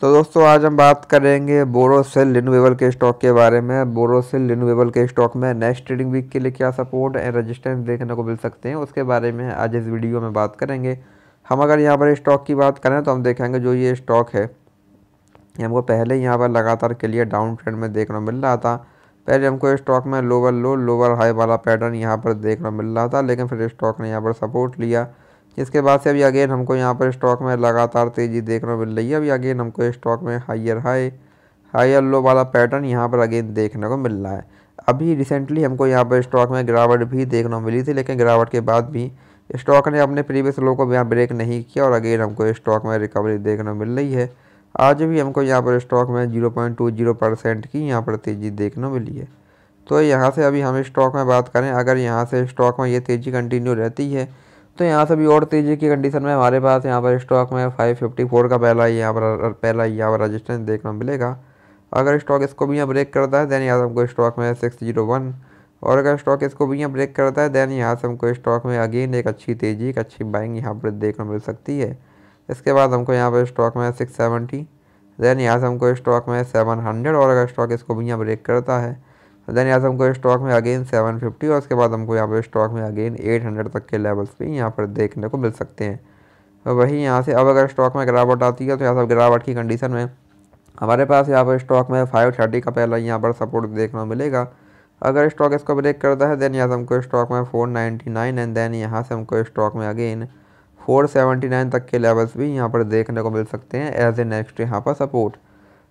तो दोस्तों आज हम बात करेंगे बोरोसिल रिन्यूएबल के स्टॉक के बारे में बोरोसिल रिन्यूएबल के स्टॉक में नेक्स्ट ट्रेडिंग वीक के लिए क्या सपोर्ट एंड रेजिस्टेंस देखने को मिल सकते हैं उसके बारे में आज इस वीडियो में बात करेंगे हम अगर यहाँ पर स्टॉक की बात करें तो हम देखेंगे जो ये स्टॉक है ये हमको पहले यहाँ पर लगातार क्लियर डाउन ट्रेंड में देखने मिल रहा था पहले हमको स्टॉक में लोअर लो लोअर हाई वाला पैटर्न यहाँ पर देखने मिल रहा था लेकिन फिर स्टॉक ने यहाँ पर सपोर्ट लिया इसके बाद से अभी अगेन हमको यहाँ पर स्टॉक में लगातार तेज़ी देखने को मिल रही है अभी अगेन हमको स्टॉक में हाइयर हाई हाइयर लो वाला पैटर्न यहाँ पर अगेन देखने को मिल रहा है अभी रिसेंटली हमको यहाँ पर स्टॉक में गिरावट भी देखने को मिली थी लेकिन गिरावट के बाद भी स्टॉक ने अपने प्रीवियस लो को यहाँ ब्रेक नहीं किया और अगेन हमको स्टॉक में रिकवरी देखने को मिल रही है आज भी हमको यहाँ पर स्टॉक में जीरो परसेंट की यहाँ पर तेज़ी देखने को मिली है तो यहाँ से अभी हम स्टॉक में बात करें अगर यहाँ से स्टॉक में ये तेज़ी कंटिन्यू रहती है तो यहाँ से भी और तेज़ी की कंडीशन में हमारे पास यहाँ पर स्टॉक में 554 का पहला ही यहाँ पर पहला ही यहाँ पर रजिस्टेंस देखना मिलेगा अगर स्टॉक इसको भी यहाँ ब्रेक करता है देन यहाँ से हमको स्टॉक में सिक्स जीरो वन और अगर स्टॉक इसको भी यहाँ ब्रेक करता है देन यहाँ से हमको स्टॉक में अगेन एक अच्छी तेज़ी एक अच्छी बाइंग यहाँ पर देखने मिल सकती है इसके बाद हमको यहाँ पर स्टॉक में सिक्स सेवेंटी देन यहाँ से हमको स्टॉक में सेवन हंड्रेड और अगर स्टॉक इसको भी यहाँ ब्रेक करता है देन यहाँ से हमको स्टॉक में अगेन 750 और उसके बाद हमको यहाँ पर स्टॉक में अगेन 800 तक के तो लेवल्स भी यहाँ पर देखने को मिल सकते हैं तो वही यहाँ से अब अगर स्टॉक में गिरावट आती है तो यहाँ सब गिरावट की कंडीशन में हमारे पास यहाँ पर स्टॉक में फाइव थर्टी का पहला यहाँ पर सपोर्ट देखना मिलेगा अगर स्टॉक इसको ब्रेक करता है देन यहाँ से हमको स्टॉक में four ninety nine and then यहाँ से हमको स्टॉक में अगेन फोर सेवेंटी नाइन तक के लेवल्स भी यहाँ पर देखने को मिल सकते हैं एज ए नेक्स्ट यहाँ पर सपोर्ट